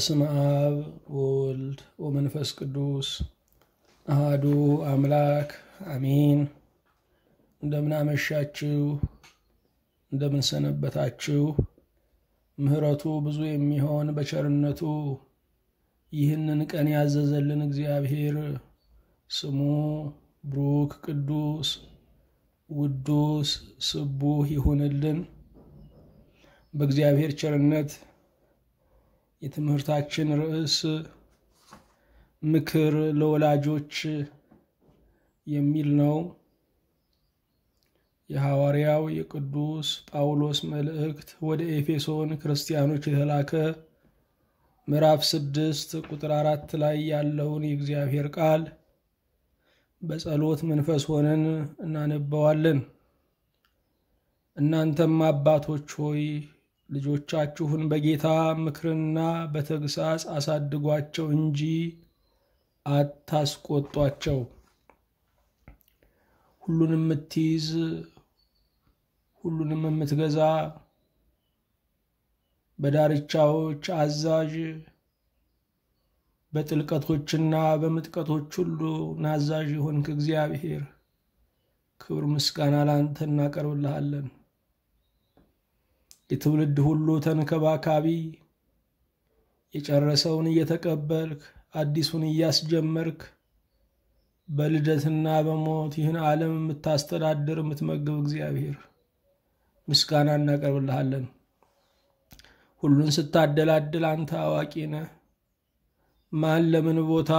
በስም አብ ወልድ ወመንፈስ ቅዱስ አህዱ አምላክ አሚን። እንደምን አመሻችሁ፣ እንደምን ሰነበታችሁ። ምሕረቱ ብዙ የሚሆን በቸርነቱ ይህንን ቀን ያዘዘልን እግዚአብሔር ስሙ ብሩክ ቅዱስ ውዱስ ስቡህ ይሁንልን። በእግዚአብሔር ቸርነት የትምህርታችን ርዕስ ምክር ለወላጆች የሚል ነው። የሐዋርያው የቅዱስ ጳውሎስ መልእክት ወደ ኤፌሶን ክርስቲያኖች የተላከ ምዕራፍ ስድስት ቁጥር አራት ላይ ያለውን የእግዚአብሔር ቃል በጸሎት መንፈስ ሆነን እናነበዋለን። እናንተም አባቶች ሆይ ልጆቻችሁን በጌታ ምክርና በተግሳጽ አሳድጓቸው እንጂ አታስቆጧቸው። ሁሉንም የምትይዝ ሁሉንም የምትገዛ በዳርቻዎች አዛዥ በጥልቀቶችና በምጥቀቶች ሁሉ ናዛዥ የሆንክ እግዚአብሔር ክብር ምስጋና ላንተ እናቀርብልሃለን። የትውልድ ሁሉ ተንከባካቢ የጨረሰውን እየተቀበልክ አዲሱን እያስጀመርክ በልደትና በሞት ይህን ዓለም የምታስተዳድር የምትመግብ እግዚአብሔር ምስጋና እናቀርብልሃለን። ሁሉን ስታደላድል አንተ አዋቂ ነህ። ማን ለምን ቦታ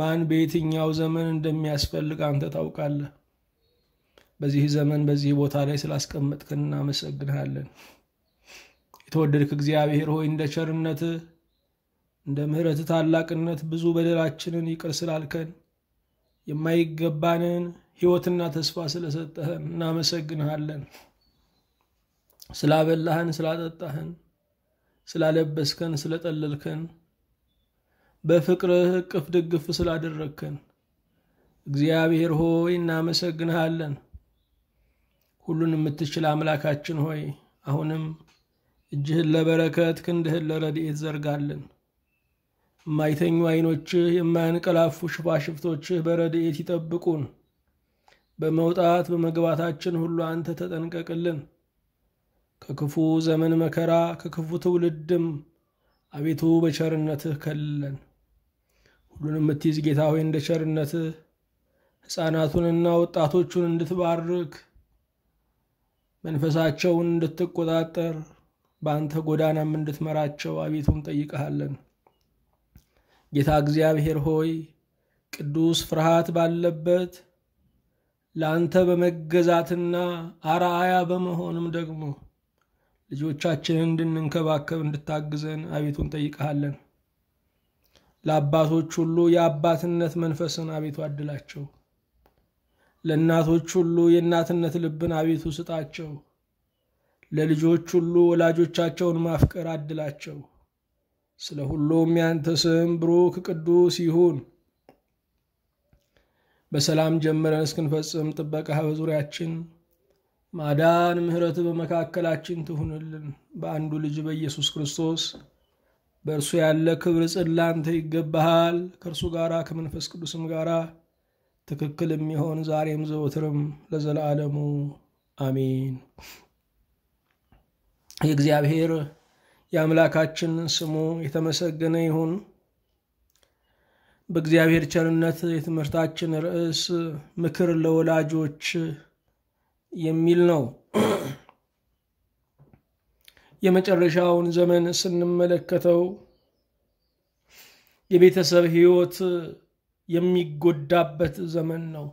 ማን በየትኛው ዘመን እንደሚያስፈልግ አንተ ታውቃለህ። በዚህ ዘመን በዚህ ቦታ ላይ ስላስቀመጥክን እናመሰግንሃለን። የተወደድክ እግዚአብሔር ሆይ እንደ ቸርነት እንደ ምሕረት ታላቅነት ብዙ በደላችንን ይቅር ስላልከን የማይገባንን ሕይወትና ተስፋ ስለሰጠህን እናመሰግንሃለን። ስላበላህን፣ ስላጠጣህን፣ ስላለበስከን፣ ስለጠለልከን፣ በፍቅርህ እቅፍ ድግፍ ስላደረግከን እግዚአብሔር ሆይ እናመሰግንሃለን። ሁሉን የምትችል አምላካችን ሆይ አሁንም እጅህን ለበረከት ክንድህን ለረድኤት ዘርጋልን። የማይተኙ አይኖችህ የማያንቀላፉ ሽፋሽፍቶችህ በረድኤት ይጠብቁን። በመውጣት በመግባታችን ሁሉ አንተ ተጠንቀቅልን። ከክፉ ዘመን መከራ ከክፉ ትውልድም አቤቱ በቸርነትህ ከልለን። ሁሉን የምትይዝ ጌታ ሆይ እንደ ቸርነትህ ሕፃናቱንና ወጣቶቹን እንድትባርክ መንፈሳቸውን እንድትቆጣጠር በአንተ ጎዳናም እንድትመራቸው አቤቱን ጠይቀሃለን። ጌታ እግዚአብሔር ሆይ ቅዱስ ፍርሃት ባለበት ለአንተ በመገዛትና አርአያ በመሆንም ደግሞ ልጆቻችንን እንድንንከባከብ እንድታግዘን አቤቱን ጠይቀሃለን። ለአባቶች ሁሉ የአባትነት መንፈስን አቤቱ አድላቸው። ለእናቶች ሁሉ የእናትነት ልብን አቤቱ ስጣቸው። ለልጆች ሁሉ ወላጆቻቸውን ማፍቀር አድላቸው። ስለ ሁሉም ያንተ ስም ብሩክ ቅዱስ ይሁን። በሰላም ጀምረን እስክንፈጽም ጥበቃህ በዙሪያችን ማዳን፣ ምሕረት በመካከላችን ትሁንልን። በአንዱ ልጅ በኢየሱስ ክርስቶስ በእርሱ ያለ ክብር ጽላንተ ይገባሃል ከእርሱ ጋራ ከመንፈስ ቅዱስም ጋራ ትክክል የሚሆን ዛሬም ዘወትርም ለዘላለሙ አሜን። የእግዚአብሔር የአምላካችን ስሙ የተመሰገነ ይሁን። በእግዚአብሔር ቸርነት የትምህርታችን ርዕስ ምክር ለወላጆች የሚል ነው። የመጨረሻውን ዘመን ስንመለከተው የቤተሰብ ሕይወት የሚጎዳበት ዘመን ነው።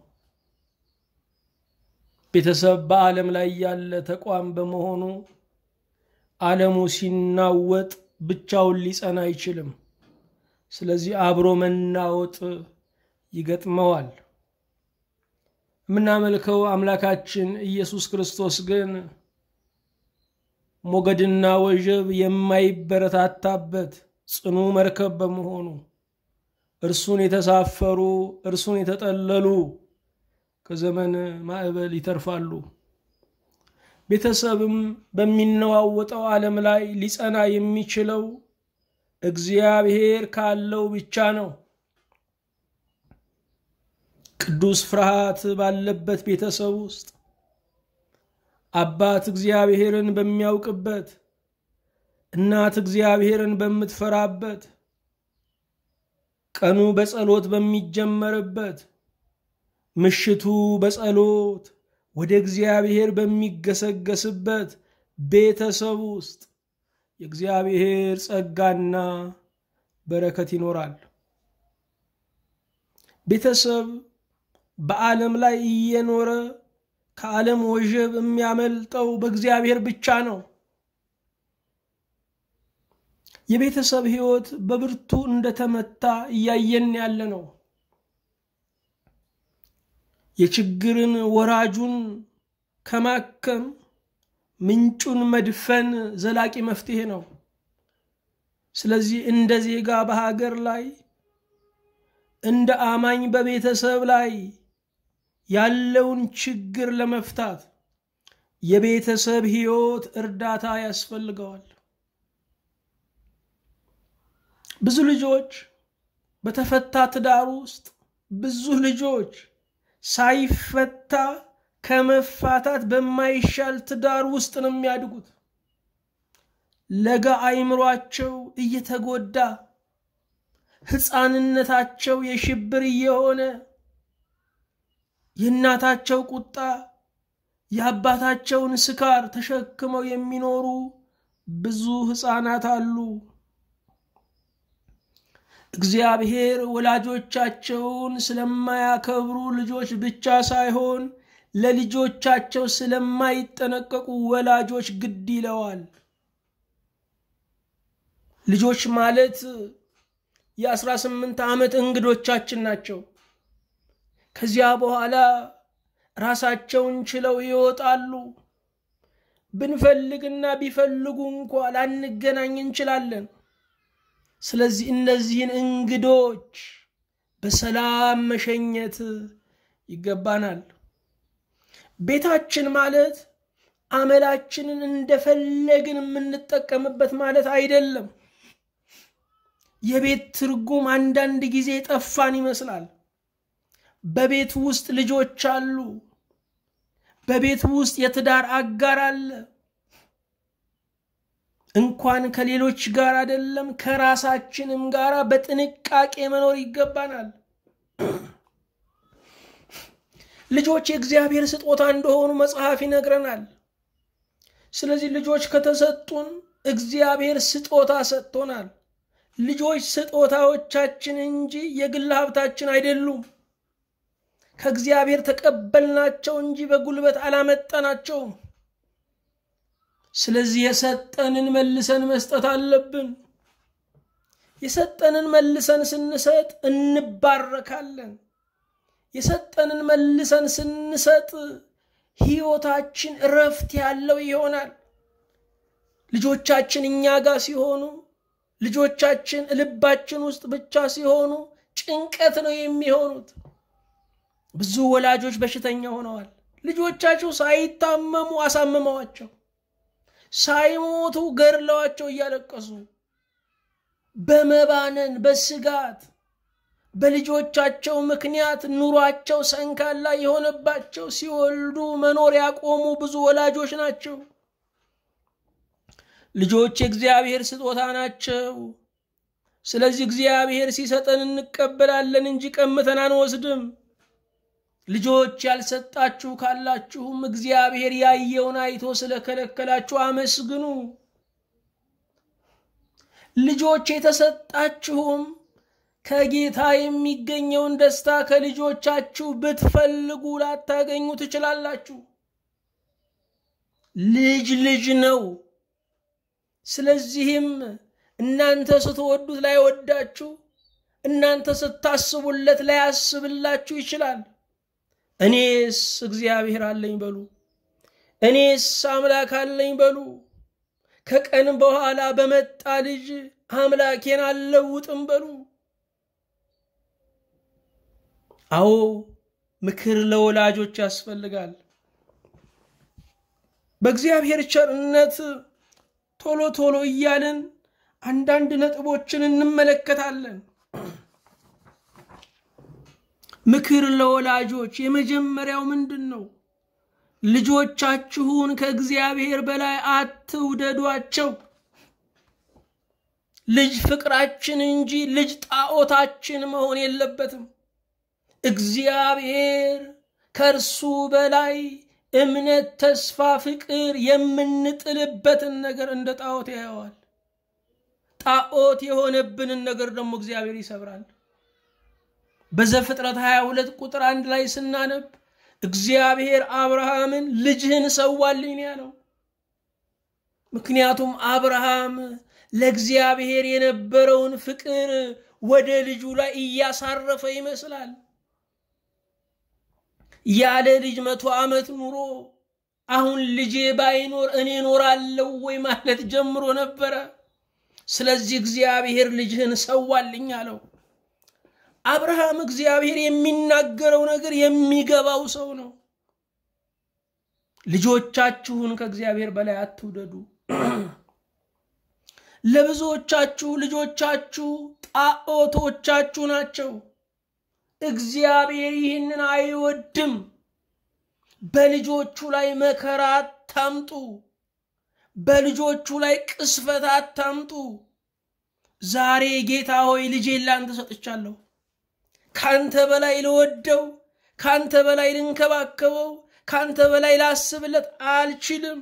ቤተሰብ በዓለም ላይ ያለ ተቋም በመሆኑ ዓለሙ ሲናወጥ ብቻውን ሊጸና አይችልም። ስለዚህ አብሮ መናወጥ ይገጥመዋል። የምናመልከው አምላካችን ኢየሱስ ክርስቶስ ግን ሞገድና ወጀብ የማይበረታታበት ጽኑ መርከብ በመሆኑ እርሱን የተሳፈሩ እርሱን የተጠለሉ ከዘመን ማዕበል ይተርፋሉ። ቤተሰብም በሚነዋወጠው ዓለም ላይ ሊጸና የሚችለው እግዚአብሔር ካለው ብቻ ነው። ቅዱስ ፍርሃት ባለበት ቤተሰብ ውስጥ አባት እግዚአብሔርን በሚያውቅበት፣ እናት እግዚአብሔርን በምትፈራበት ቀኑ በጸሎት በሚጀመርበት ምሽቱ በጸሎት ወደ እግዚአብሔር በሚገሰገስበት ቤተሰብ ውስጥ የእግዚአብሔር ጸጋና በረከት ይኖራል። ቤተሰብ በዓለም ላይ እየኖረ ከዓለም ወጀብ የሚያመልጠው በእግዚአብሔር ብቻ ነው። የቤተሰብ ህይወት በብርቱ እንደተመታ እያየን ያለ ነው። የችግርን ወራጁን ከማከም ምንጩን መድፈን ዘላቂ መፍትሄ ነው። ስለዚህ እንደ ዜጋ በሀገር ላይ እንደ አማኝ በቤተሰብ ላይ ያለውን ችግር ለመፍታት የቤተሰብ ህይወት እርዳታ ያስፈልገዋል። ብዙ ልጆች በተፈታ ትዳር ውስጥ ብዙ ልጆች ሳይፈታ ከመፋታት በማይሻል ትዳር ውስጥ ነው የሚያድጉት። ለጋ አይምሯቸው እየተጎዳ ሕፃንነታቸው የሽብር እየሆነ የእናታቸው ቁጣ የአባታቸውን ስካር ተሸክመው የሚኖሩ ብዙ ሕፃናት አሉ። እግዚአብሔር ወላጆቻቸውን ስለማያከብሩ ልጆች ብቻ ሳይሆን ለልጆቻቸው ስለማይጠነቀቁ ወላጆች ግድ ይለዋል። ልጆች ማለት የአስራ ስምንት ዓመት እንግዶቻችን ናቸው። ከዚያ በኋላ ራሳቸውን ችለው ይወጣሉ። ብንፈልግና ቢፈልጉ እንኳ ላንገናኝ እንችላለን። ስለዚህ እነዚህን እንግዶች በሰላም መሸኘት ይገባናል። ቤታችን ማለት አመላችንን እንደፈለግን የምንጠቀምበት ማለት አይደለም። የቤት ትርጉም አንዳንድ ጊዜ ጠፋን ይመስላል። በቤት ውስጥ ልጆች አሉ። በቤት ውስጥ የትዳር አጋር አለ። እንኳን ከሌሎች ጋር አይደለም ከራሳችንም ጋር በጥንቃቄ መኖር ይገባናል። ልጆች የእግዚአብሔር ስጦታ እንደሆኑ መጽሐፍ ይነግረናል። ስለዚህ ልጆች ከተሰጡን እግዚአብሔር ስጦታ ሰጥቶናል። ልጆች ስጦታዎቻችን እንጂ የግል ሀብታችን አይደሉም። ከእግዚአብሔር ተቀበልናቸው እንጂ በጉልበት አላመጣናቸውም። ስለዚህ የሰጠንን መልሰን መስጠት አለብን። የሰጠንን መልሰን ስንሰጥ እንባረካለን። የሰጠንን መልሰን ስንሰጥ ህይወታችን እረፍት ያለው ይሆናል። ልጆቻችን እኛ ጋር ሲሆኑ፣ ልጆቻችን ልባችን ውስጥ ብቻ ሲሆኑ ጭንቀት ነው የሚሆኑት። ብዙ ወላጆች በሽተኛ ሆነዋል። ልጆቻቸው ሳይታመሙ አሳምመዋቸው ሳይሞቱ ገድለዋቸው እያለቀሱ በመባነን በስጋት በልጆቻቸው ምክንያት ኑሯቸው ሰንካላ የሆነባቸው ሲወልዱ መኖር ያቆሙ ብዙ ወላጆች ናቸው። ልጆች የእግዚአብሔር ስጦታ ናቸው። ስለዚህ እግዚአብሔር ሲሰጠን እንቀበላለን እንጂ ቀምተን አንወስድም። ልጆች ያልሰጣችሁ ካላችሁም እግዚአብሔር ያየውን አይቶ ስለከለከላችሁ አመስግኑ። ልጆች የተሰጣችሁም ከጌታ የሚገኘውን ደስታ ከልጆቻችሁ ብትፈልጉ ላታገኙ ትችላላችሁ። ልጅ ልጅ ነው። ስለዚህም እናንተ ስትወዱት ላይወዳችሁ፣ እናንተ ስታስቡለት ላያስብላችሁ ይችላል። እኔስ እግዚአብሔር አለኝ በሉ። እኔስ አምላክ አለኝ በሉ። ከቀን በኋላ በመጣ ልጅ አምላኬን አልለውጥም በሉ። አዎ ምክር ለወላጆች ያስፈልጋል። በእግዚአብሔር ቸርነት ቶሎ ቶሎ እያልን አንዳንድ ነጥቦችን እንመለከታለን። ምክር ለወላጆች የመጀመሪያው ምንድን ነው? ልጆቻችሁን ከእግዚአብሔር በላይ አትውደዷቸው። ልጅ ፍቅራችን እንጂ ልጅ ጣዖታችን መሆን የለበትም። እግዚአብሔር ከእርሱ በላይ እምነት፣ ተስፋ፣ ፍቅር የምንጥልበትን ነገር እንደ ጣዖት ያየዋል። ጣዖት የሆነብንን ነገር ደግሞ እግዚአብሔር ይሰብራል። በዘፍጥረት 22 ቁጥር አንድ ላይ ስናነብ እግዚአብሔር አብርሃምን ልጅህን ሰዋልኝ ያለው። ምክንያቱም አብርሃም ለእግዚአብሔር የነበረውን ፍቅር ወደ ልጁ ላይ እያሳረፈ ይመስላል። ያለ ልጅ መቶ ዓመት ኑሮ አሁን ልጄ ባይኖር እኔ ኖራለው ወይ ማለት ጀምሮ ነበረ። ስለዚህ እግዚአብሔር ልጅህን ሰዋልኝ አለው። አብርሃም እግዚአብሔር የሚናገረው ነገር የሚገባው ሰው ነው። ልጆቻችሁን ከእግዚአብሔር በላይ አትውደዱ። ለብዙዎቻችሁ ልጆቻችሁ ጣዖቶቻችሁ ናቸው። እግዚአብሔር ይህንን አይወድም። በልጆቹ ላይ መከራ አታምጡ። በልጆቹ ላይ ቅስፈት አታምጡ። ዛሬ ጌታ ሆይ ልጄን ላንተ ሰጥቻለሁ። ካንተ በላይ ልወደው፣ ካንተ በላይ ልንከባከበው፣ ካንተ በላይ ላስብለት አልችልም።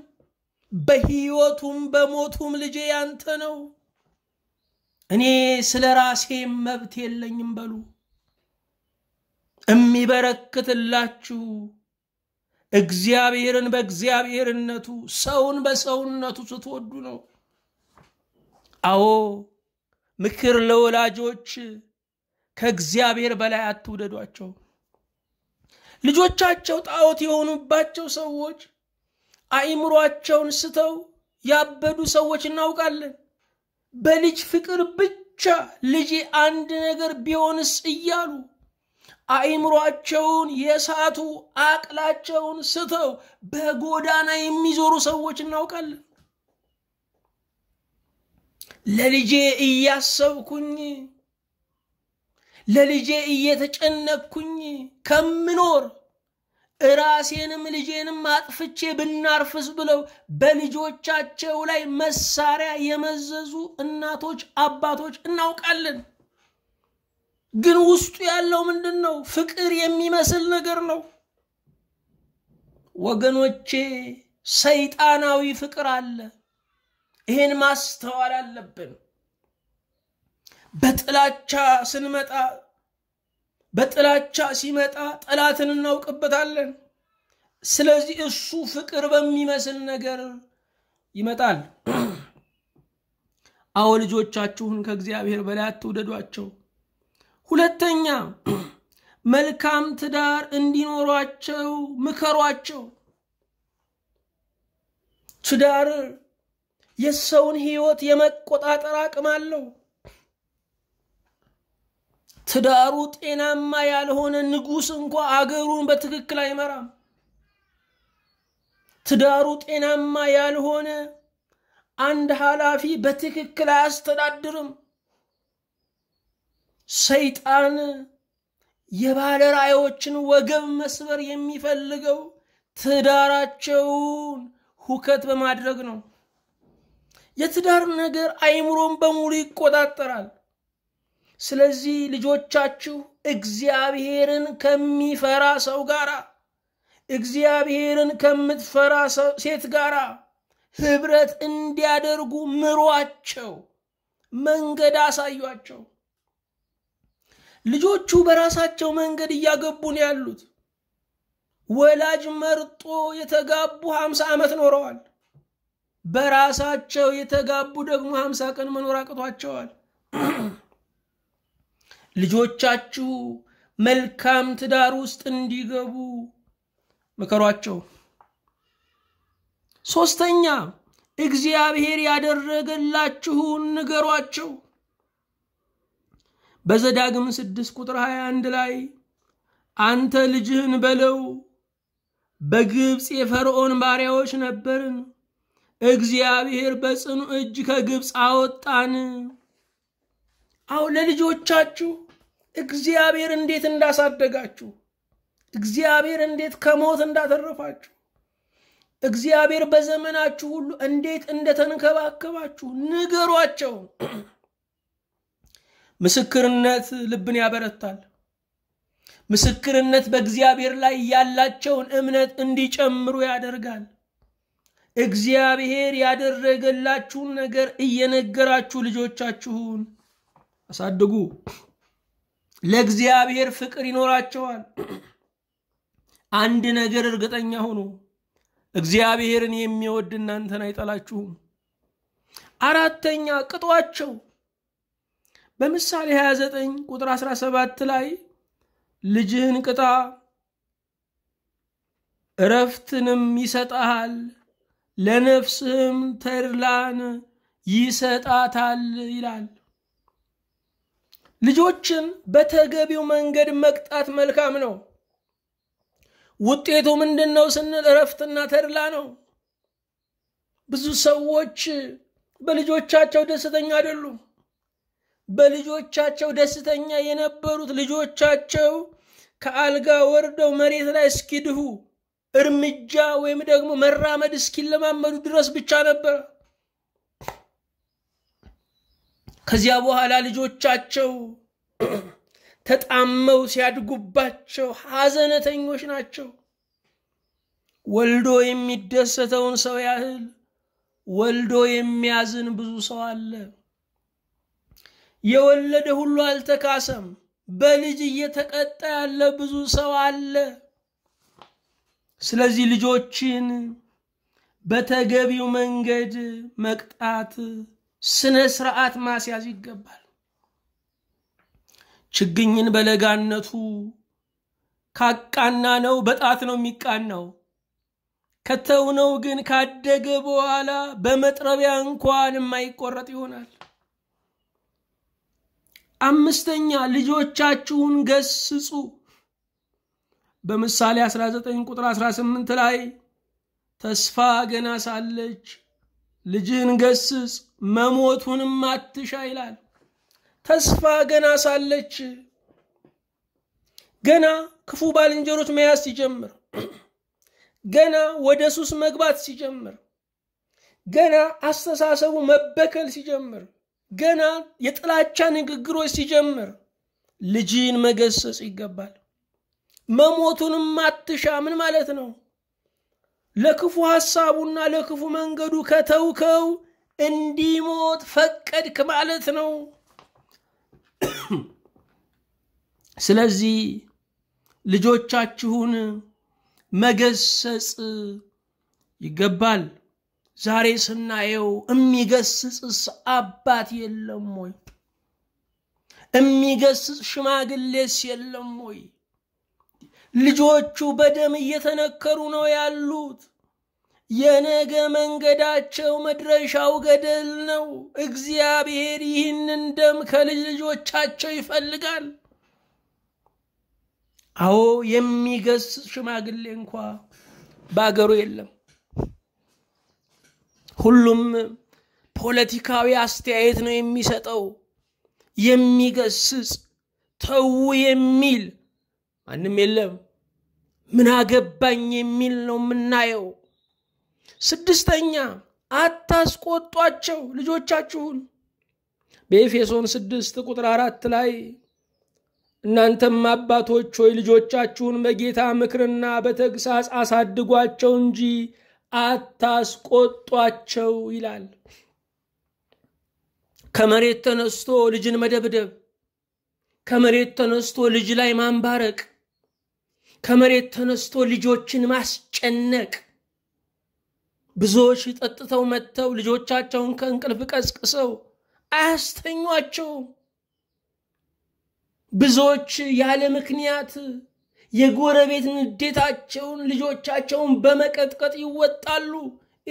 በህይወቱም በሞቱም ልጄ ያንተ ነው። እኔ ስለ ራሴም መብት የለኝም በሉ። እሚበረክትላችሁ እግዚአብሔርን በእግዚአብሔርነቱ ሰውን በሰውነቱ ስትወዱ ነው። አዎ ምክር ለወላጆች ከእግዚአብሔር በላይ አትውደዷቸው። ልጆቻቸው ጣዖት የሆኑባቸው ሰዎች አእምሯቸውን ስተው ያበዱ ሰዎች እናውቃለን። በልጅ ፍቅር ብቻ ልጄ አንድ ነገር ቢሆንስ እያሉ አእምሯቸውን የሳቱ አቅላቸውን ስተው በጎዳና የሚዞሩ ሰዎች እናውቃለን። ለልጄ እያሰብኩኝ ለልጄ እየተጨነቅኩኝ ከምኖር እራሴንም ልጄንም አጥፍቼ ብናርፍስ ብለው በልጆቻቸው ላይ መሳሪያ የመዘዙ እናቶች፣ አባቶች እናውቃለን። ግን ውስጡ ያለው ምንድን ነው? ፍቅር የሚመስል ነገር ነው። ወገኖቼ ሰይጣናዊ ፍቅር አለ። ይህን ማስተዋል አለብን። በጥላቻ ስንመጣ በጥላቻ ሲመጣ ጠላትን እናውቅበታለን። ስለዚህ እሱ ፍቅር በሚመስል ነገር ይመጣል። አዎ ልጆቻችሁን ከእግዚአብሔር በላይ አትውደዷቸው። ሁለተኛ መልካም ትዳር እንዲኖሯቸው ምከሯቸው። ትዳር የሰውን ህይወት የመቆጣጠር አቅም አለው። ትዳሩ ጤናማ ያልሆነ ንጉስ እንኳ አገሩን በትክክል አይመራም። ትዳሩ ጤናማ ያልሆነ አንድ ኃላፊ በትክክል አያስተዳድርም። ሰይጣን የባለ ራእዮችን ወገብ መስበር የሚፈልገው ትዳራቸውን ሁከት በማድረግ ነው። የትዳር ነገር አይምሮን በሙሉ ይቆጣጠራል። ስለዚህ ልጆቻችሁ እግዚአብሔርን ከሚፈራ ሰው ጋር እግዚአብሔርን ከምትፈራ ሴት ጋር ህብረት እንዲያደርጉ ምሯቸው፣ መንገድ አሳዩቸው። ልጆቹ በራሳቸው መንገድ እያገቡ ነው ያሉት። ወላጅ መርጦ የተጋቡ ሀምሳ ዓመት ኖረዋል። በራሳቸው የተጋቡ ደግሞ ሀምሳ ቀን መኖር አቅቷቸዋል። ልጆቻችሁ መልካም ትዳር ውስጥ እንዲገቡ ምከሯቸው። ሶስተኛ እግዚአብሔር ያደረገላችሁን ንገሯቸው። በዘዳግም ስድስት ቁጥር 21 ላይ አንተ ልጅህን በለው በግብፅ የፈርዖን ባሪያዎች ነበርን፣ እግዚአብሔር በጽኑ እጅ ከግብፅ አወጣን። አሁን ለልጆቻችሁ እግዚአብሔር እንዴት እንዳሳደጋችሁ፣ እግዚአብሔር እንዴት ከሞት እንዳተረፋችሁ፣ እግዚአብሔር በዘመናችሁ ሁሉ እንዴት እንደተንከባከባችሁ ንገሯቸው። ምስክርነት ልብን ያበረታል። ምስክርነት በእግዚአብሔር ላይ ያላቸውን እምነት እንዲጨምሩ ያደርጋል። እግዚአብሔር ያደረገላችሁን ነገር እየነገራችሁ ልጆቻችሁን አሳድጉ። ለእግዚአብሔር ፍቅር ይኖራቸዋል። አንድ ነገር እርግጠኛ ሆኖ እግዚአብሔርን የሚወድ እናንተን አይጠላችሁም። አራተኛ ቅጧቸው በምሳሌ 29 ቁጥር 17 ላይ ልጅህን ቅጣ እረፍትንም ይሰጣሃል፣ ለነፍስህም ተድላን ይሰጣታል ይላል። ልጆችን በተገቢው መንገድ መቅጣት መልካም ነው። ውጤቱ ምንድን ነው ስንል እረፍትና ተድላ ነው። ብዙ ሰዎች በልጆቻቸው ደስተኛ አይደሉም። በልጆቻቸው ደስተኛ የነበሩት ልጆቻቸው ከአልጋ ወርደው መሬት ላይ እስኪድሁ እርምጃ ወይም ደግሞ መራመድ እስኪለማመዱ ድረስ ብቻ ነበር። ከዚያ በኋላ ልጆቻቸው ተጣመው ሲያድጉባቸው ሐዘነተኞች ናቸው። ወልዶ የሚደሰተውን ሰው ያህል ወልዶ የሚያዝን ብዙ ሰው አለ። የወለደ ሁሉ አልተካሰም። በልጅ እየተቀጣ ያለ ብዙ ሰው አለ። ስለዚህ ልጆችን በተገቢው መንገድ መቅጣት ስነ ስርዓት ማስያዝ ይገባል። ችግኝን በለጋነቱ ካቃና ነው በጣት ነው የሚቃናው። ከተውነው ግን ካደገ በኋላ በመጥረቢያ እንኳን የማይቆረጥ ይሆናል። አምስተኛ ልጆቻችሁን ገስጹ። በምሳሌ 19 ቁጥር 18 ላይ ተስፋ ገና ሳለች ልጅህን ገስጽ፣ መሞቱንም አትሻ ይላል። ተስፋ ገና ሳለች ገና ክፉ ባልንጀሮች መያዝ ሲጀምር፣ ገና ወደ ሱስ መግባት ሲጀምር፣ ገና አስተሳሰቡ መበከል ሲጀምር፣ ገና የጥላቻ ንግግሮች ሲጀምር ልጅን መገሰጽ ይገባል። መሞቱንም አትሻ ምን ማለት ነው? ለክፉ ሐሳቡና ለክፉ መንገዱ ከተውከው እንዲሞት ፈቀድክ ማለት ነው። ስለዚህ ልጆቻችሁን መገሰጽ ይገባል። ዛሬ ስናየው እሚገስጽስ አባት የለም ወይ? እሚገስጽ ሽማግሌስ የለም ወይ? ልጆቹ በደም እየተነከሩ ነው ያሉት። የነገ መንገዳቸው መድረሻው ገደል ነው። እግዚአብሔር ይህንን ደም ከልጅ ልጆቻቸው ይፈልጋል። አዎ የሚገስ ሽማግሌ እንኳ በአገሩ የለም። ሁሉም ፖለቲካዊ አስተያየት ነው የሚሰጠው። የሚገስጽ ተዉ የሚል ማንም የለም። ምን አገባኝ የሚል ነው የምናየው። ስድስተኛ አታስቆጧቸው ልጆቻችሁን። በኤፌሶን ስድስት ቁጥር አራት ላይ እናንተም አባቶች ሆይ ልጆቻችሁን በጌታ ምክርና በተግሳጽ አሳድጓቸው እንጂ አታስቆጧቸው ይላል። ከመሬት ተነስቶ ልጅን መደብደብ፣ ከመሬት ተነስቶ ልጅ ላይ ማንባረቅ ከመሬት ተነስቶ ልጆችን ማስጨነቅ ብዙዎች ጠጥተው መጥተው ልጆቻቸውን ከእንቅልፍ ቀስቅሰው አያስተኟቸውም። ብዙዎች ያለ ምክንያት የጎረቤት ንዴታቸውን ልጆቻቸውን በመቀጥቀጥ ይወጣሉ።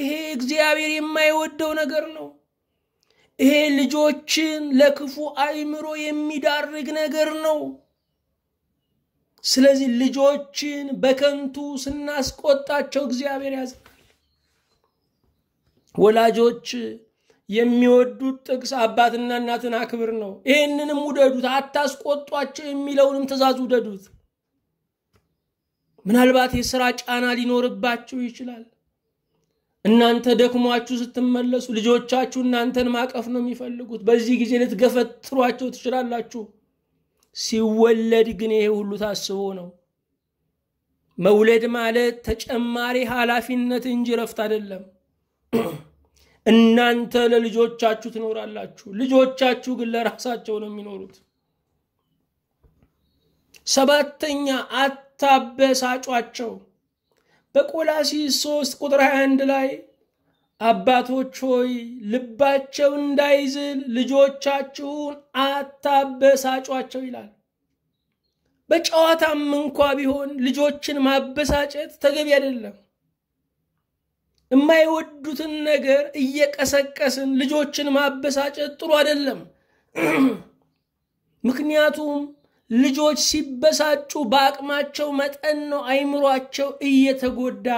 ይሄ እግዚአብሔር የማይወደው ነገር ነው። ይሄ ልጆችን ለክፉ አእምሮ የሚዳርግ ነገር ነው። ስለዚህ ልጆችን በከንቱ ስናስቆጣቸው እግዚአብሔር ያዝናል። ወላጆች የሚወዱት ጥቅስ አባትና እናትን አክብር ነው። ይህንንም ውደዱት፣ አታስቆጧቸው የሚለውንም ትእዛዝ ውደዱት። ምናልባት የስራ ጫና ሊኖርባችሁ ይችላል። እናንተ ደክሟችሁ ስትመለሱ ልጆቻችሁ እናንተን ማቀፍ ነው የሚፈልጉት። በዚህ ጊዜ ልትገፈትሯቸው ትችላላችሁ። ሲወለድ ግን ይሄ ሁሉ ታስቦ ነው። መውለድ ማለት ተጨማሪ ኃላፊነት እንጂ ረፍት አይደለም። እናንተ ለልጆቻችሁ ትኖራላችሁ፣ ልጆቻችሁ ግን ለራሳቸው ነው የሚኖሩት። ሰባተኛ አታበሳጯቸው። በቆላሲስ 3 ቁጥር 21 ላይ አባቶች ሆይ ልባቸው እንዳይዝል ልጆቻችሁን አታበሳጯቸው ይላል። በጨዋታም እንኳ ቢሆን ልጆችን ማበሳጨት ተገቢ አይደለም። የማይወዱትን ነገር እየቀሰቀስን ልጆችን ማበሳጨት ጥሩ አይደለም። ምክንያቱም ልጆች ሲበሳጩ በአቅማቸው መጠን ነው አይምሯቸው እየተጎዳ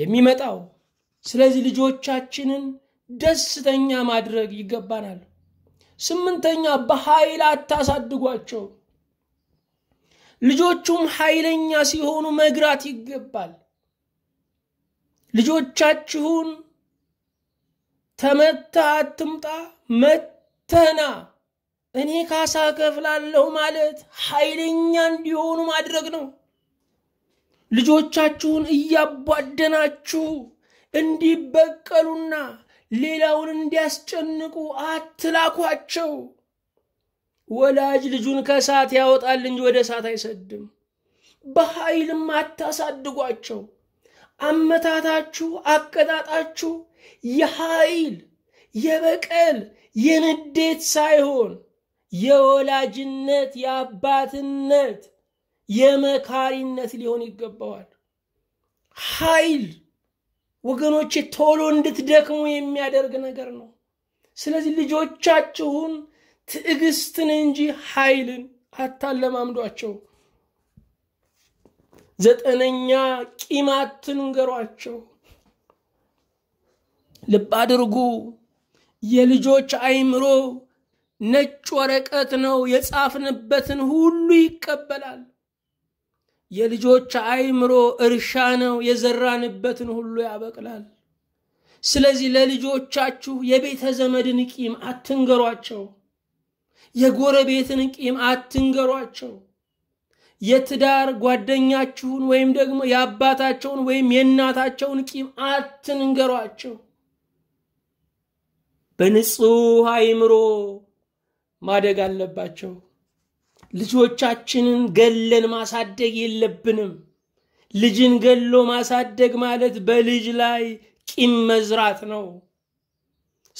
የሚመጣው። ስለዚህ ልጆቻችንን ደስተኛ ማድረግ ይገባናል። ስምንተኛ በኃይል አታሳድጓቸው። ልጆቹም ኃይለኛ ሲሆኑ መግራት ይገባል። ልጆቻችሁን ተመታ አትምጣ መተና እኔ ካሳ ከፍላለሁ ማለት ኃይለኛ እንዲሆኑ ማድረግ ነው። ልጆቻችሁን እያቧደናችሁ እንዲበቀሉና ሌላውን እንዲያስጨንቁ አትላኳቸው። ወላጅ ልጁን ከእሳት ያወጣል እንጂ ወደ እሳት አይሰድም። በኃይልም አታሳድጓቸው። አመታታችሁ፣ አቀጣጣችሁ የኃይል የበቀል የንዴት ሳይሆን የወላጅነት፣ የአባትነት፣ የመካሪነት ሊሆን ይገባዋል። ኃይል ወገኖች ቶሎ እንድትደክሙ የሚያደርግ ነገር ነው። ስለዚህ ልጆቻችሁን ትዕግስትን እንጂ ኃይልን አታለማምዷቸው። ዘጠነኛ ቂም አትንገሯቸው። ልብ አድርጉ። የልጆች አይምሮ ነጭ ወረቀት ነው። የጻፍንበትን ሁሉ ይቀበላል። የልጆች አይምሮ እርሻ ነው፣ የዘራንበትን ሁሉ ያበቅላል። ስለዚህ ለልጆቻችሁ የቤተ ዘመድን ቂም አትንገሯቸው። የጎረቤትን ቂም አትንገሯቸው። የትዳር ጓደኛችሁን ወይም ደግሞ የአባታቸውን ወይም የእናታቸውን ቂም አትንገሯቸው። በንጹህ አይምሮ ማደግ አለባቸው። ልጆቻችንን ገለን ማሳደግ የለብንም። ልጅን ገሎ ማሳደግ ማለት በልጅ ላይ ቂም መዝራት ነው።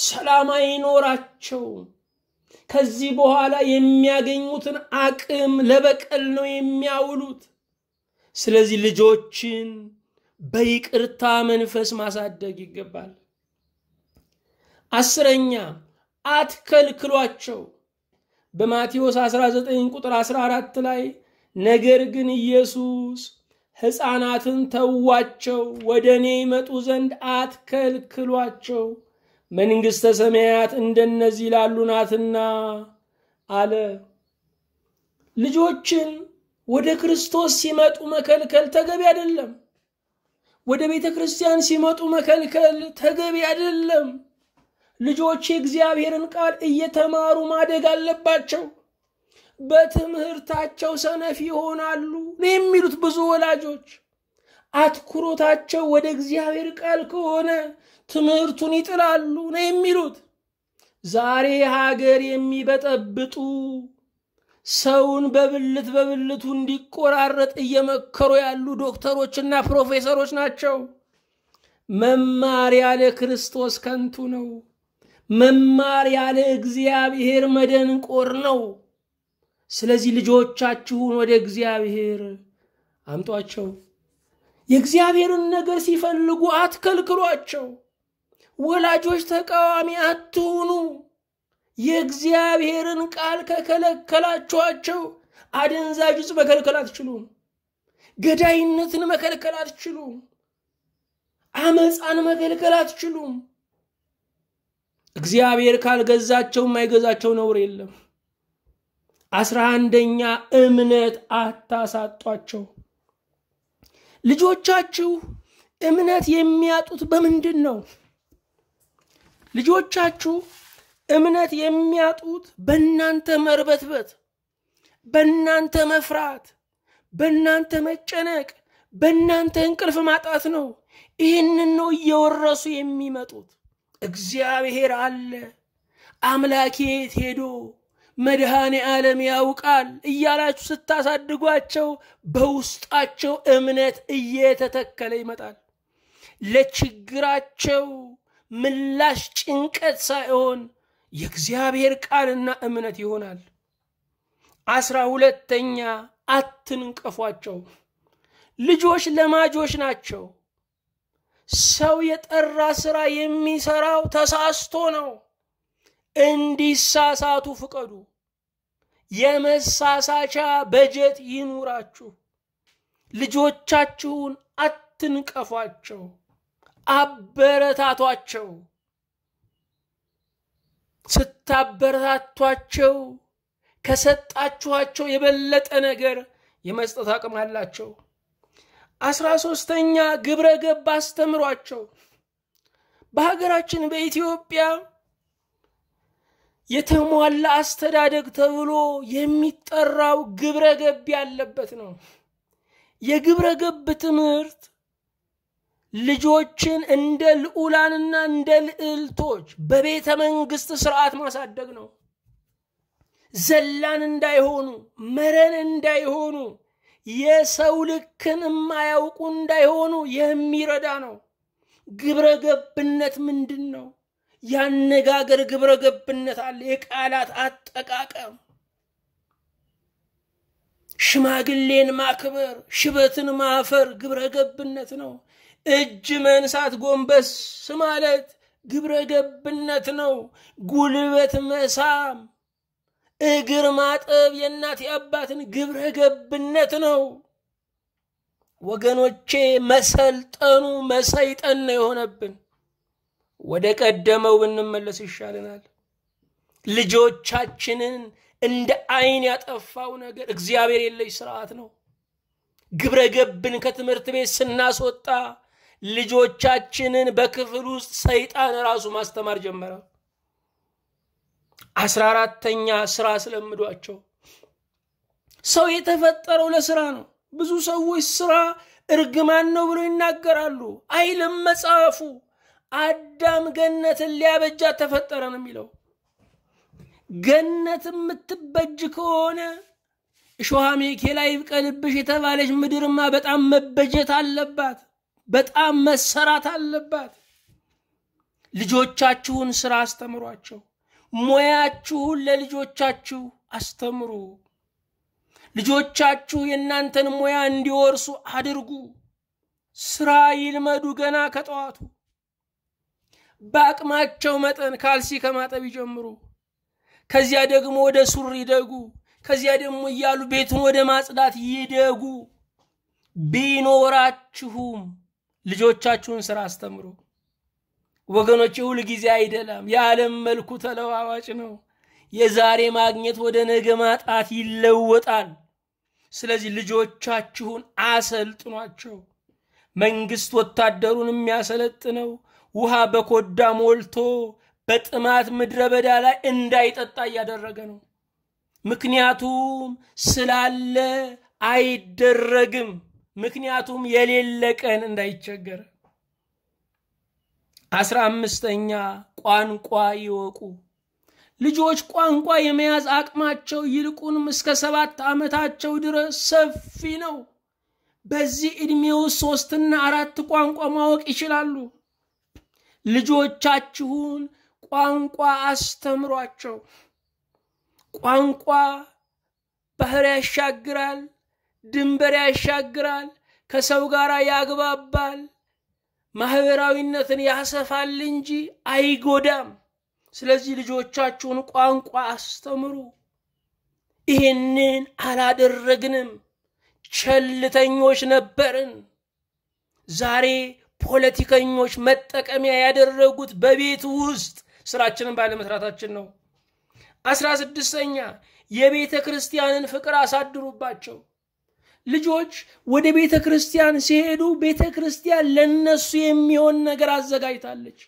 ሰላም አይኖራቸው። ከዚህ በኋላ የሚያገኙትን አቅም ለበቀል ነው የሚያውሉት። ስለዚህ ልጆችን በይቅርታ መንፈስ ማሳደግ ይገባል። አስረኛ አትከልክሏቸው። በማቴዎስ 19 ቁጥር 14 ላይ ነገር ግን ኢየሱስ ሕፃናትን ተዋቸው፣ ወደ እኔ ይመጡ ዘንድ አትከልክሏቸው፣ መንግሥተ ሰማያት እንደነዚህ ላሉ ናትና አለ። ልጆችን ወደ ክርስቶስ ሲመጡ መከልከል ተገቢ አይደለም። ወደ ቤተ ክርስቲያን ሲመጡ መከልከል ተገቢ አይደለም። ልጆች የእግዚአብሔርን ቃል እየተማሩ ማደግ አለባቸው በትምህርታቸው ሰነፍ ይሆናሉ ነው የሚሉት ብዙ ወላጆች አትኩሮታቸው ወደ እግዚአብሔር ቃል ከሆነ ትምህርቱን ይጥላሉ ነው የሚሉት ዛሬ ሀገር የሚበጠብጡ ሰውን በብልት በብልቱ እንዲቆራረጥ እየመከሩ ያሉ ዶክተሮችና ፕሮፌሰሮች ናቸው መማር ያለ ክርስቶስ ከንቱ ነው መማር ያለ እግዚአብሔር መደንቆር ነው። ስለዚህ ልጆቻችሁን ወደ እግዚአብሔር አምጧቸው። የእግዚአብሔርን ነገር ሲፈልጉ አትከልክሏቸው። ወላጆች ተቃዋሚ አትሁኑ። የእግዚአብሔርን ቃል ከከለከላችኋቸው አደንዛዥ ዕፅ መከልከል አትችሉም። ገዳይነትን መከልከል አትችሉም። አመፃን መከልከል አትችሉም። እግዚአብሔር ካልገዛቸው የማይገዛቸው ነውር የለም። አስራ አንደኛ እምነት አታሳጧቸው። ልጆቻችሁ እምነት የሚያጡት በምንድን ነው? ልጆቻችሁ እምነት የሚያጡት በእናንተ መርበትበት፣ በእናንተ መፍራት፣ በእናንተ መጨነቅ፣ በእናንተ እንቅልፍ ማጣት ነው። ይህንን ነው እየወረሱ የሚመጡት። እግዚአብሔር አለ። አምላኬ የት ሄዶ መድኃኔ ዓለም ያውቃል እያላችሁ ስታሳድጓቸው በውስጣቸው እምነት እየተተከለ ይመጣል። ለችግራቸው ምላሽ ጭንቀት ሳይሆን የእግዚአብሔር ቃልና እምነት ይሆናል። አስራ ሁለተኛ አትንቀፏቸው። ልጆች ለማጆች ናቸው። ሰው የጠራ ስራ የሚሰራው ተሳስቶ ነው። እንዲሳሳቱ ፍቀዱ። የመሳሳቻ በጀት ይኑራችሁ። ልጆቻችሁን አትንቀፏቸው፣ አበረታቷቸው። ስታበረታቷቸው ከሰጣችኋቸው የበለጠ ነገር የመስጠት አቅም አላቸው። አስራ ሶስተኛ ግብረ ገብ አስተምሯቸው በሀገራችን በኢትዮጵያ የተሟላ አስተዳደግ ተብሎ የሚጠራው ግብረ ገብ ያለበት ነው። የግብረ ገብ ትምህርት ልጆችን እንደ ልዑላንና እንደ ልዕልቶች በቤተ መንግስት ስርዓት ማሳደግ ነው። ዘላን እንዳይሆኑ፣ መረን እንዳይሆኑ የሰው ልክን የማያውቁ እንዳይሆኑ የሚረዳ ነው። ግብረ ገብነት ምንድን ነው? ያነጋገር ግብረ ገብነት አለ። የቃላት አጠቃቀም፣ ሽማግሌን ማክበር፣ ሽበትን ማፈር ግብረ ገብነት ነው። እጅ መንሳት፣ ጎንበስ ማለት ግብረ ገብነት ነው። ጉልበት መሳም እግር ማጠብ የእናት የአባትን ግብረ ገብነት ነው። ወገኖቼ መሰልጠኑ መሰይጠን ነው የሆነብን። ወደ ቀደመው ብንመለስ ይሻልናል። ልጆቻችንን እንደ አይን ያጠፋው ነገር እግዚአብሔር የለሽ ስርዓት ነው። ግብረ ገብን ከትምህርት ቤት ስናስወጣ ልጆቻችንን በክፍል ውስጥ ሰይጣን ራሱ ማስተማር ጀመረው። አስራ አራተኛ ስራ አስለምዷቸው። ሰው የተፈጠረው ለስራ ነው። ብዙ ሰዎች ስራ እርግማን ነው ብሎ ይናገራሉ። አይልም መጽሐፉ። አዳም ገነትን ሊያበጃት ተፈጠረ ነው የሚለው። ገነት የምትበጅ ከሆነ እሾሃ ሜኬላ ይብቀልብሽ የተባለች ምድርማ በጣም መበጀት አለባት፣ በጣም መሰራት አለባት። ልጆቻችሁን ስራ አስተምሯቸው። ሙያችሁን ለልጆቻችሁ አስተምሩ። ልጆቻችሁ የእናንተን ሙያ እንዲወርሱ አድርጉ። ስራ ይልመዱ ገና ከጠዋቱ። በአቅማቸው መጠን ካልሲ ከማጠብ ይጀምሩ። ከዚያ ደግሞ ወደ ሱሪ ይደጉ። ከዚያ ደግሞ እያሉ ቤትን ወደ ማጽዳት ይደጉ። ቢኖራችሁም ልጆቻችሁን ስራ አስተምሩ። ወገኖች ሁል ጊዜ አይደላም። የዓለም መልኩ ተለዋዋጭ ነው። የዛሬ ማግኘት ወደ ነገ ማጣት ይለወጣል። ስለዚህ ልጆቻችሁን አሰልጥኗቸው። መንግስት ወታደሩን የሚያሰለጥነው ውሃ በኮዳ ሞልቶ በጥማት ምድረ በዳ ላይ እንዳይጠጣ እያደረገ ነው። ምክንያቱም ስላለ አይደረግም። ምክንያቱም የሌለ ቀን እንዳይቸገረ አስራ አምስተኛ ቋንቋ ይወቁ። ልጆች ቋንቋ የመያዝ አቅማቸው ይልቁንም እስከ ሰባት ዓመታቸው ድረስ ሰፊ ነው። በዚህ ዕድሜ ውስጥ ሦስትና አራት ቋንቋ ማወቅ ይችላሉ። ልጆቻችሁን ቋንቋ አስተምሯቸው። ቋንቋ ባህር ያሻግራል፣ ድንበር ያሻግራል፣ ከሰው ጋር ያግባባል። ማህበራዊነትን ያሰፋል እንጂ አይጎዳም። ስለዚህ ልጆቻችሁን ቋንቋ አስተምሩ። ይህንን አላደረግንም፣ ቸልተኞች ነበርን። ዛሬ ፖለቲከኞች መጠቀሚያ ያደረጉት በቤት ውስጥ ስራችንን ባለመስራታችን ነው። አስራ ስድስተኛ የቤተ ክርስቲያንን ፍቅር አሳድሩባቸው። ልጆች ወደ ቤተ ክርስቲያን ሲሄዱ ቤተ ክርስቲያን ለነሱ የሚሆን ነገር አዘጋጅታለች።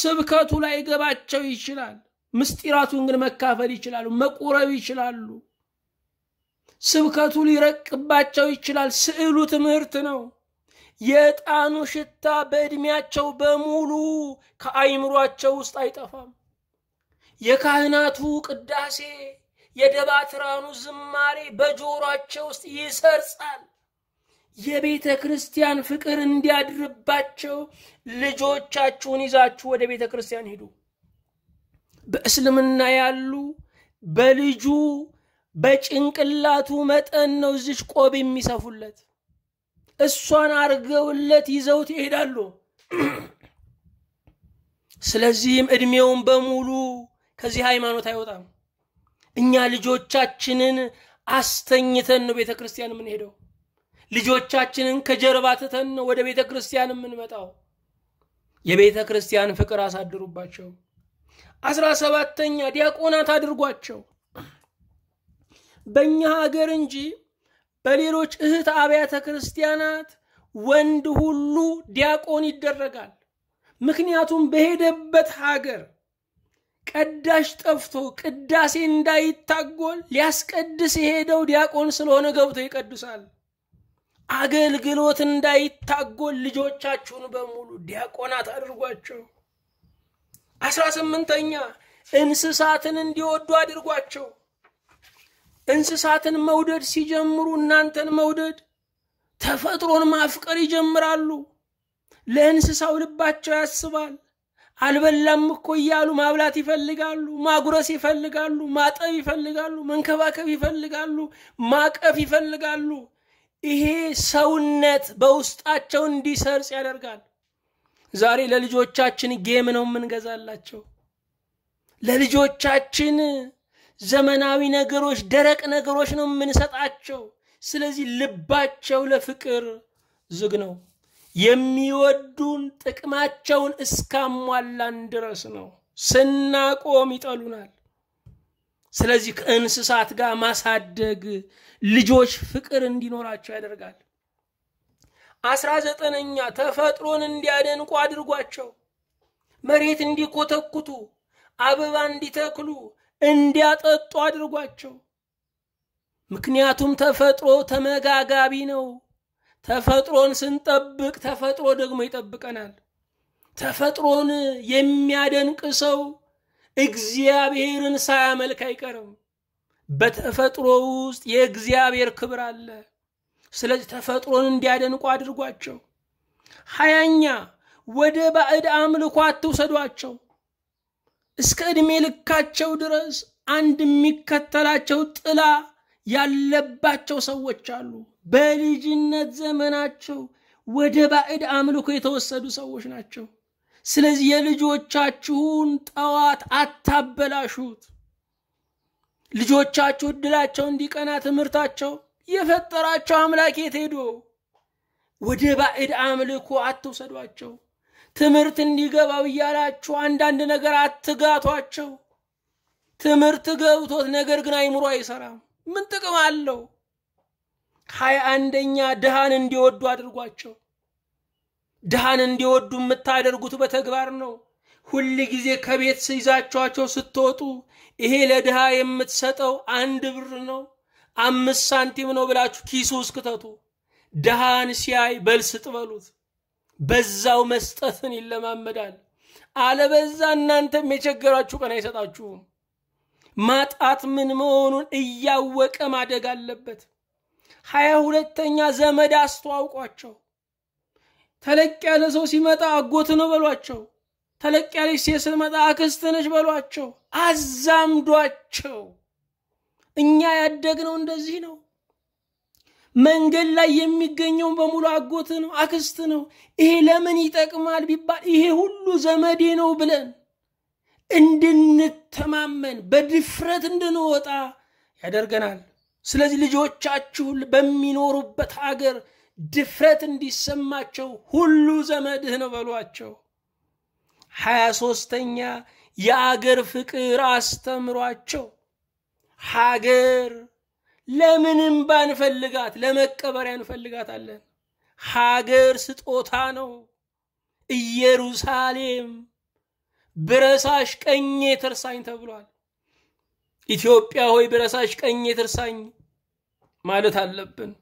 ስብከቱ ላይ ገባቸው ይችላል። ምስጢራቱን ግን መካፈል ይችላሉ፣ መቁረብ ይችላሉ። ስብከቱ ሊረቅባቸው ይችላል። ስዕሉ ትምህርት ነው። የዕጣኑ ሽታ በዕድሜያቸው በሙሉ ከአይምሯቸው ውስጥ አይጠፋም። የካህናቱ ቅዳሴ የደባትራኑ ዝማሬ በጆሯቸው ውስጥ ይሰርጻል። የቤተ ክርስቲያን ፍቅር እንዲያድርባቸው ልጆቻችሁን ይዛችሁ ወደ ቤተ ክርስቲያን ሂዱ። በእስልምና ያሉ በልጁ በጭንቅላቱ መጠን ነው እዚች ቆብ የሚሰፉለት። እሷን አርገውለት ይዘውት ይሄዳሉ። ስለዚህም እድሜውን በሙሉ ከዚህ ሃይማኖት አይወጣም። እኛ ልጆቻችንን አስተኝተን ነው ቤተ ክርስቲያን የምንሄደው። ልጆቻችንን ከጀርባ ትተን ነው ወደ ቤተ ክርስቲያን የምንመጣው። የቤተ ክርስቲያን ፍቅር አሳድሩባቸው። አስራ ሰባተኛ ዲያቆናት አድርጓቸው። በእኛ ሀገር እንጂ በሌሎች እህት አብያተ ክርስቲያናት ወንድ ሁሉ ዲያቆን ይደረጋል። ምክንያቱም በሄደበት ሀገር ቀዳሽ ጠፍቶ ቅዳሴ እንዳይታጎል ሊያስቀድስ የሄደው ዲያቆን ስለሆነ ገብቶ ይቀድሳል። አገልግሎት እንዳይታጎል ልጆቻችሁን በሙሉ ዲያቆናት አድርጓቸው። አስራ ስምንተኛ እንስሳትን እንዲወዱ አድርጓቸው። እንስሳትን መውደድ ሲጀምሩ እናንተን መውደድ፣ ተፈጥሮን ማፍቀር ይጀምራሉ። ለእንስሳው ልባቸው ያስባል። አልበላም እኮ እያሉ ማብላት ይፈልጋሉ፣ ማጉረስ ይፈልጋሉ፣ ማጠብ ይፈልጋሉ፣ መንከባከብ ይፈልጋሉ፣ ማቀፍ ይፈልጋሉ። ይሄ ሰውነት በውስጣቸው እንዲሰርጽ ያደርጋል። ዛሬ ለልጆቻችን ጌም ነው የምንገዛላቸው። ለልጆቻችን ዘመናዊ ነገሮች፣ ደረቅ ነገሮች ነው የምንሰጣቸው። ስለዚህ ልባቸው ለፍቅር ዝግ ነው። የሚወዱን ጥቅማቸውን እስካሟላን ድረስ ነው። ስናቆም ይጠሉናል። ስለዚህ ከእንስሳት ጋር ማሳደግ ልጆች ፍቅር እንዲኖራቸው ያደርጋል። አስራ ዘጠነኛ ተፈጥሮን እንዲያደንቁ አድርጓቸው። መሬት እንዲኮተኩቱ፣ አበባ እንዲተክሉ፣ እንዲያጠጡ አድርጓቸው። ምክንያቱም ተፈጥሮ ተመጋጋቢ ነው። ተፈጥሮን ስንጠብቅ ተፈጥሮ ደግሞ ይጠብቀናል። ተፈጥሮን የሚያደንቅ ሰው እግዚአብሔርን ሳያመልክ አይቀርም። በተፈጥሮ ውስጥ የእግዚአብሔር ክብር አለ። ስለዚህ ተፈጥሮን እንዲያደንቁ አድርጓቸው። ሀያኛ ወደ ባዕድ አምልኮ አትውሰዷቸው። እስከ ዕድሜ ልካቸው ድረስ አንድ የሚከተላቸው ጥላ ያለባቸው ሰዎች አሉ። በልጅነት ዘመናቸው ወደ ባዕድ አምልኮ የተወሰዱ ሰዎች ናቸው። ስለዚህ የልጆቻችሁን ጠዋት አታበላሹት። ልጆቻችሁ እድላቸው እንዲቀና ትምህርታቸው የፈጠራቸው አምላክ የት ሄዶ ወደ ባዕድ አምልኮ አትውሰዷቸው። ትምህርት እንዲገባው እያላችሁ አንዳንድ ነገር አትጋቷቸው። ትምህርት ገብቶት ነገር ግን አይምሮ አይሰራም። ምን ጥቅም አለው? ሀያ አንደኛ ድሃን እንዲወዱ አድርጓቸው። ድሃን እንዲወዱ የምታደርጉት በተግባር ነው። ሁል ጊዜ ከቤት ይዛችኋቸው ስትወጡ ይሄ ለድሃ የምትሰጠው አንድ ብር ነው፣ አምስት ሳንቲም ነው ብላችሁ ኪሱ ውስክተቱ። ድሃን ሲያይ በልስ ጥበሉት። በዛው መስጠትን ይለማመዳል። አለበዛ እናንተም የቸገራችሁ ቀን አይሰጣችሁም። ማጣት ምን መሆኑን እያወቀ ማደግ አለበት። ሀያ ሁለተኛ ዘመድ አስተዋውቋቸው። ተለቅ ያለ ሰው ሲመጣ አጎት ነው በሏቸው። ተለቅ ያለች ሴት ስትመጣ አክስት ነች በሏቸው። አዛምዷቸው። እኛ ያደግነው እንደዚህ ነው። መንገድ ላይ የሚገኘውን በሙሉ አጎት ነው፣ አክስት ነው። ይሄ ለምን ይጠቅማል ቢባል ይሄ ሁሉ ዘመዴ ነው ብለን እንድንተማመን በድፍረት እንድንወጣ ያደርገናል። ስለዚህ ልጆቻችሁ በሚኖሩበት ሀገር ድፍረት እንዲሰማቸው ሁሉ ዘመድህ ነው በሏቸው። ሀያ ሶስተኛ የአገር ፍቅር አስተምሯቸው። ሀገር ለምንም ባንፈልጋት ለመቀበሪያ እንፈልጋታለን። ሀገር ስጦታ ነው። ኢየሩሳሌም ብረሳሽ ቀኜ ተርሳኝ ተብሏል። ኢትዮጵያ ሆይ ብረሳሽ ቀኜ ተርሳኝ ማለት አለብን።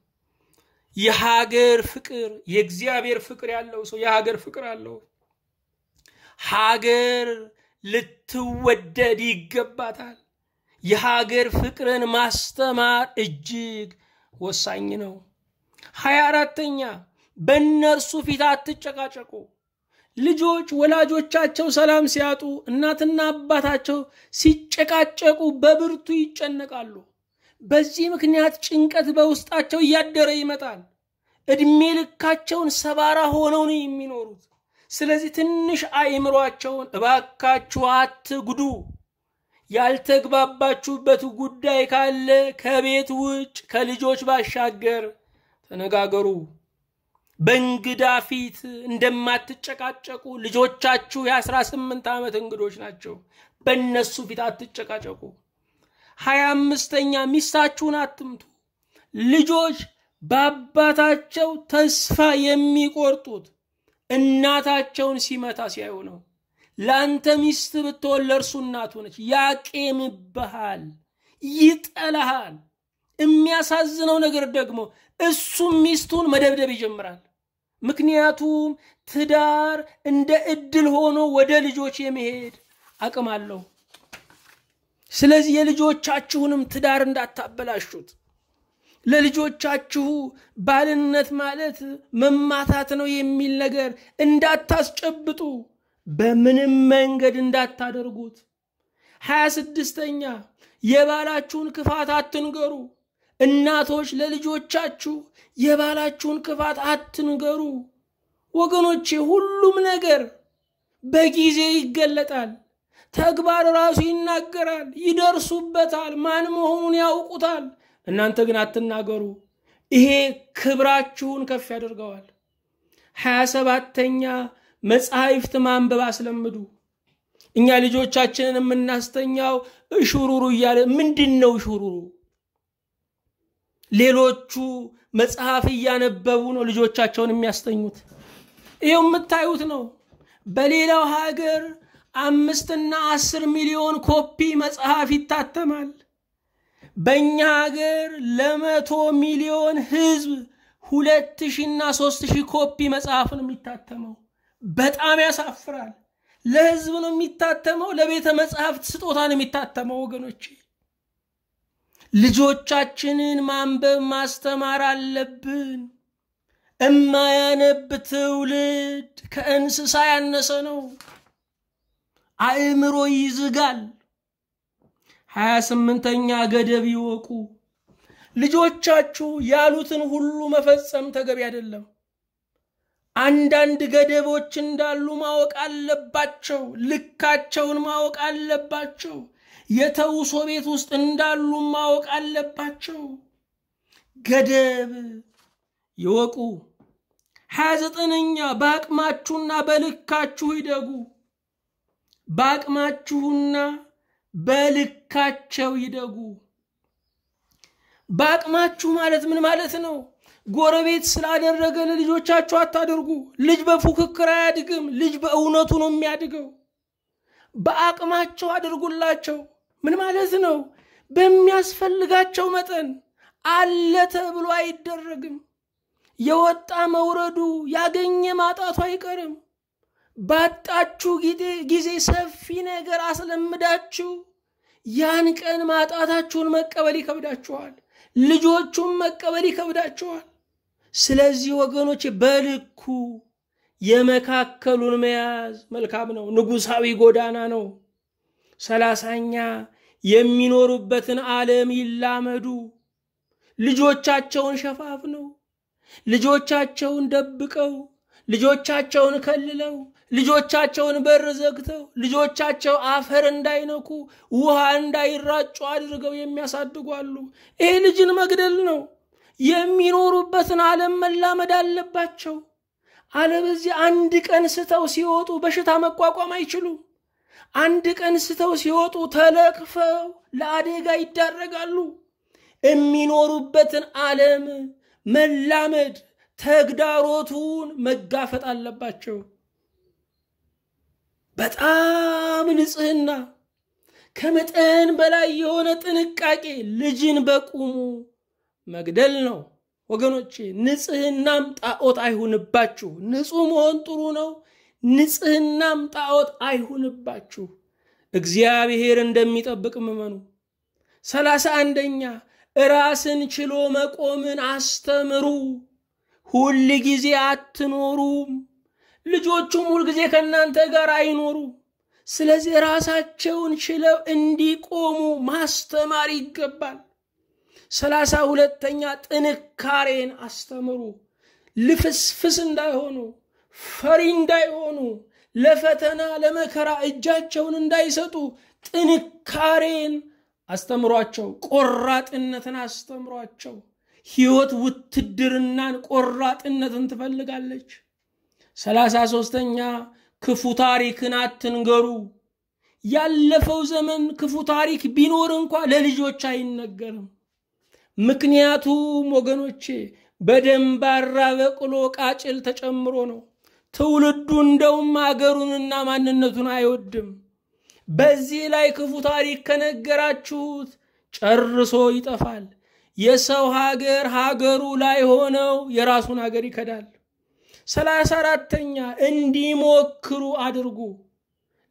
የሀገር ፍቅር የእግዚአብሔር ፍቅር ያለው ሰው የሀገር ፍቅር አለው። ሀገር ልትወደድ ይገባታል። የሀገር ፍቅርን ማስተማር እጅግ ወሳኝ ነው። ሀያ አራተኛ በእነርሱ ፊት አትጨቃጨቁ። ልጆች ወላጆቻቸው ሰላም ሲያጡ እናትና አባታቸው ሲጨቃጨቁ በብርቱ ይጨነቃሉ። በዚህ ምክንያት ጭንቀት በውስጣቸው እያደረ ይመጣል። ዕድሜ ልካቸውን ሰባራ ሆነው ነው የሚኖሩት። ስለዚህ ትንሽ አእምሯቸውን እባካችሁ አትጉዱ። ያልተግባባችሁበት ጉዳይ ካለ ከቤት ውጭ ከልጆች ባሻገር ተነጋገሩ። በእንግዳ ፊት እንደማትጨቃጨቁ ልጆቻችሁ የአስራ ስምንት ዓመት እንግዶች ናቸው። በእነሱ ፊት አትጨቃጨቁ። ሀያ አምስተኛ ሚስታችሁን አትምቱ። ልጆች በአባታቸው ተስፋ የሚቆርጡት እናታቸውን ሲመታ ሲያዩ ነው። ለአንተ ሚስት ብትሆን ለእርሱ እናቱ ነች። ያቄምብሃል፣ ይጠላሃል። የሚያሳዝነው ነገር ደግሞ እሱም ሚስቱን መደብደብ ይጀምራል። ምክንያቱም ትዳር እንደ እድል ሆኖ ወደ ልጆች የመሄድ አቅም አለው። ስለዚህ የልጆቻችሁንም ትዳር እንዳታበላሹት። ለልጆቻችሁ ባልነት ማለት መማታት ነው የሚል ነገር እንዳታስጨብጡ፣ በምንም መንገድ እንዳታደርጉት። ሀያ ስድስተኛ የባላችሁን ክፋት አትንገሩ። እናቶች ለልጆቻችሁ የባላችሁን ክፋት አትንገሩ። ወገኖቼ ሁሉም ነገር በጊዜ ይገለጣል። ተግባር ራሱ ይናገራል፣ ይደርሱበታል፣ ማን መሆኑን ያውቁታል። እናንተ ግን አትናገሩ። ይሄ ክብራችሁን ከፍ ያደርገዋል። ሀያ ሰባተኛ መጻሕፍት ማንበብ አስለምዱ። እኛ ልጆቻችንን የምናስተኛው እሹሩሩ እያለ ምንድን ነው እሹሩሩ? ሌሎቹ መጽሐፍ እያነበቡ ነው ልጆቻቸውን የሚያስተኙት። ይህ የምታዩት ነው። በሌላው ሀገር አምስትና አስር ሚሊዮን ኮፒ መጽሐፍ ይታተማል። በእኛ ሀገር ለመቶ ሚሊዮን ህዝብ ሁለት ሺና ሶስት ሺህ ኮፒ መጽሐፍ ነው የሚታተመው። በጣም ያሳፍራል። ለህዝብ ነው የሚታተመው። ለቤተ መጽሐፍት ስጦታ ነው የሚታተመው ወገኖቼ። ልጆቻችንን ማንበብ ማስተማር አለብን። እማያነብ ትውልድ ከእንስሳ ያነሰ ነው። አእምሮ ይዝጋል። ሀያ ስምንተኛ ገደብ ይወቁ። ልጆቻችሁ ያሉትን ሁሉ መፈጸም ተገቢ አይደለም። አንዳንድ ገደቦች እንዳሉ ማወቅ አለባቸው። ልካቸውን ማወቅ አለባቸው። የተውሶ ቤት ውስጥ እንዳሉ ማወቅ አለባቸው። ገደብ ይወቁ። ሀያ ዘጠነኛ በአቅማችሁና በልካችሁ ይደጉ። በአቅማችሁና በልካቸው ይደጉ። በአቅማችሁ ማለት ምን ማለት ነው? ጎረቤት ስላደረገ ለልጆቻችሁ አታደርጉ። ልጅ በፉክክር አያድግም። ልጅ በእውነቱ ነው የሚያድገው። በአቅማቸው አድርጉላቸው። ምን ማለት ነው? በሚያስፈልጋቸው መጠን አለ ተብሎ አይደረግም። የወጣ መውረዱ ያገኘ ማጣቱ አይቀርም። ባጣችሁ ጊዜ ሰፊ ነገር አስለምዳችሁ ያን ቀን ማጣታችሁን መቀበል ይከብዳችኋል። ልጆቹን መቀበል ይከብዳችኋል። ስለዚህ ወገኖች በልኩ የመካከሉን መያዝ መልካም ነው። ንጉሳዊ ጎዳና ነው። ሰላሳኛ የሚኖሩበትን ዓለም ይላመዱ። ልጆቻቸውን ሸፋፍነው፣ ልጆቻቸውን ደብቀው፣ ልጆቻቸውን ከልለው፣ ልጆቻቸውን በር ዘግተው፣ ልጆቻቸው አፈር እንዳይነኩ ውሃ እንዳይራጩ አድርገው የሚያሳድጉ አሉ። ይሄ ልጅን መግደል ነው። የሚኖሩበትን ዓለም መላመድ አለባቸው። አለበዚህ አንድ ቀን ስተው ሲወጡ በሽታ መቋቋም አይችሉም። አንድ ቀን ስተው ሲወጡ ተለክፈው ለአደጋ ይዳረጋሉ። የሚኖሩበትን ዓለም መላመድ፣ ተግዳሮቱን መጋፈጥ አለባቸው። በጣም ንጽህና፣ ከመጠን በላይ የሆነ ጥንቃቄ ልጅን በቁሙ መግደል ነው። ወገኖቼ ንጽህናም ጣዖት አይሁንባችሁ። ንጹህ መሆን ጥሩ ነው። ንጽህናም ጣዖት አይሁንባችሁ፣ እግዚአብሔር እንደሚጠብቅ እመኑ። ሰላሳ አንደኛ ራስን ችሎ መቆምን አስተምሩ፣ ሁል ጊዜ አትኖሩም፣ ልጆቹም ጊዜ ከእናንተ ጋር አይኖሩ። ስለዚህ ራሳቸውን ችለው እንዲቆሙ ማስተማር ይገባል። ሰላሳ ሁለተኛ ጥንካሬን አስተምሩ፣ ልፍስፍስ እንዳይሆኑ ፈሪ እንዳይሆኑ ለፈተና ለመከራ እጃቸውን እንዳይሰጡ ጥንካሬን አስተምሯቸው፣ ቆራጥነትን አስተምሯቸው። ህይወት ውትድርናን ቆራጥነትን ትፈልጋለች። ሰላሳ ሶስተኛ ክፉ ታሪክን አትንገሩ። ያለፈው ዘመን ክፉ ታሪክ ቢኖር እንኳ ለልጆች አይነገርም። ምክንያቱም ወገኖቼ በደንባራ በቅሎ ቃጭል ተጨምሮ ነው። ትውልዱ እንደውም አገሩንና ማንነቱን አይወድም። በዚህ ላይ ክፉ ታሪክ ከነገራችሁት ጨርሶ ይጠፋል። የሰው ሀገር ሀገሩ ላይ ሆነው የራሱን ሀገር ይከዳል። ሰላሳ አራተኛ እንዲሞክሩ አድርጉ።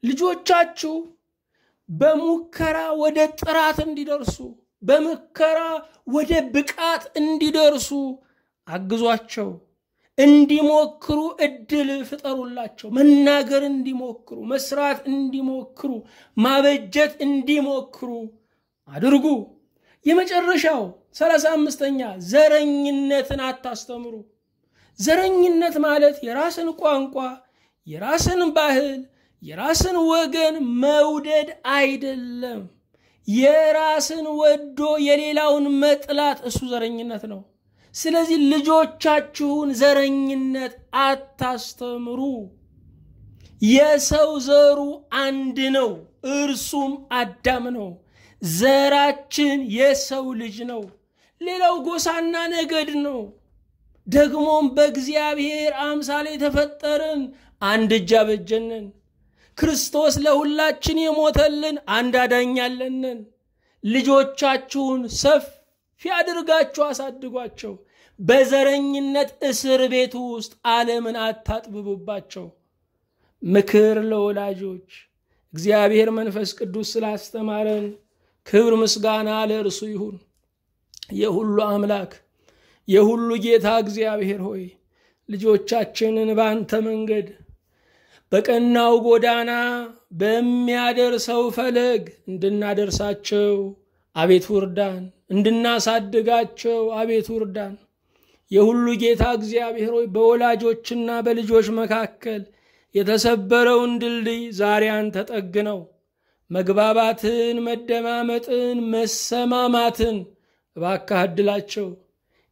ልጆቻችሁ በሙከራ ወደ ጥራት እንዲደርሱ፣ በሙከራ ወደ ብቃት እንዲደርሱ አግዟቸው። እንዲሞክሩ እድል ፍጠሩላቸው። መናገር እንዲሞክሩ፣ መስራት እንዲሞክሩ፣ ማበጀት እንዲሞክሩ አድርጉ። የመጨረሻው ሰላሳ አምስተኛ ዘረኝነትን አታስተምሩ። ዘረኝነት ማለት የራስን ቋንቋ፣ የራስን ባህል፣ የራስን ወገን መውደድ አይደለም። የራስን ወዶ የሌላውን መጥላት እሱ ዘረኝነት ነው። ስለዚህ ልጆቻችሁን ዘረኝነት አታስተምሩ። የሰው ዘሩ አንድ ነው፣ እርሱም አዳም ነው። ዘራችን የሰው ልጅ ነው። ሌላው ጎሳና ነገድ ነው። ደግሞም በእግዚአብሔር አምሳል የተፈጠርን አንድ እጅ አበጀንን። ክርስቶስ ለሁላችን የሞተልን አንድ አዳኛለንን። ልጆቻችሁን ሰፊ አድርጋችሁ አሳድጓቸው። በዘረኝነት እስር ቤት ውስጥ ዓለምን አታጥብቡባቸው። ምክር ለወላጆች እግዚአብሔር መንፈስ ቅዱስ ስላስተማረን ክብር ምስጋና ለእርሱ ይሁን። የሁሉ አምላክ የሁሉ ጌታ እግዚአብሔር ሆይ ልጆቻችንን በአንተ መንገድ በቀናው ጎዳና በሚያደርሰው ፈለግ እንድናደርሳቸው አቤቱ እርዳን። እንድናሳድጋቸው አቤቱ እርዳን። የሁሉ ጌታ እግዚአብሔር ሆይ በወላጆችና በልጆች መካከል የተሰበረውን ድልድይ ዛሬ አንተ ጠግነው። መግባባትን፣ መደማመጥን፣ መሰማማትን እባክህ አድላቸው።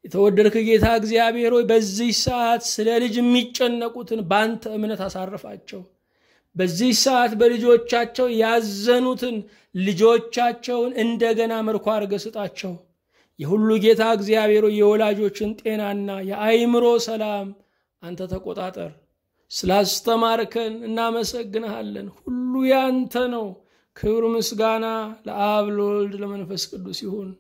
የተወደድክ ጌታ እግዚአብሔር ሆይ በዚህ ሰዓት ስለ ልጅ የሚጨነቁትን በአንተ እምነት አሳርፋቸው። በዚህ ሰዓት በልጆቻቸው ያዘኑትን ልጆቻቸውን እንደገና ምርኮ አድርገ ስጣቸው። የሁሉ ጌታ እግዚአብሔር የወላጆችን ጤናና የአይምሮ ሰላም አንተ ተቆጣጠር። ስላስተማርከን እናመሰግንሃለን። ሁሉ ያንተ ነው። ክብር ምስጋና ለአብ ለወልድ ለመንፈስ ቅዱስ ይሁን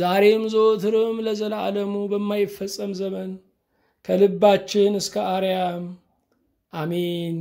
ዛሬም ዘወትርም ለዘላለሙ በማይፈጸም ዘመን ከልባችን እስከ አርያም አሜን።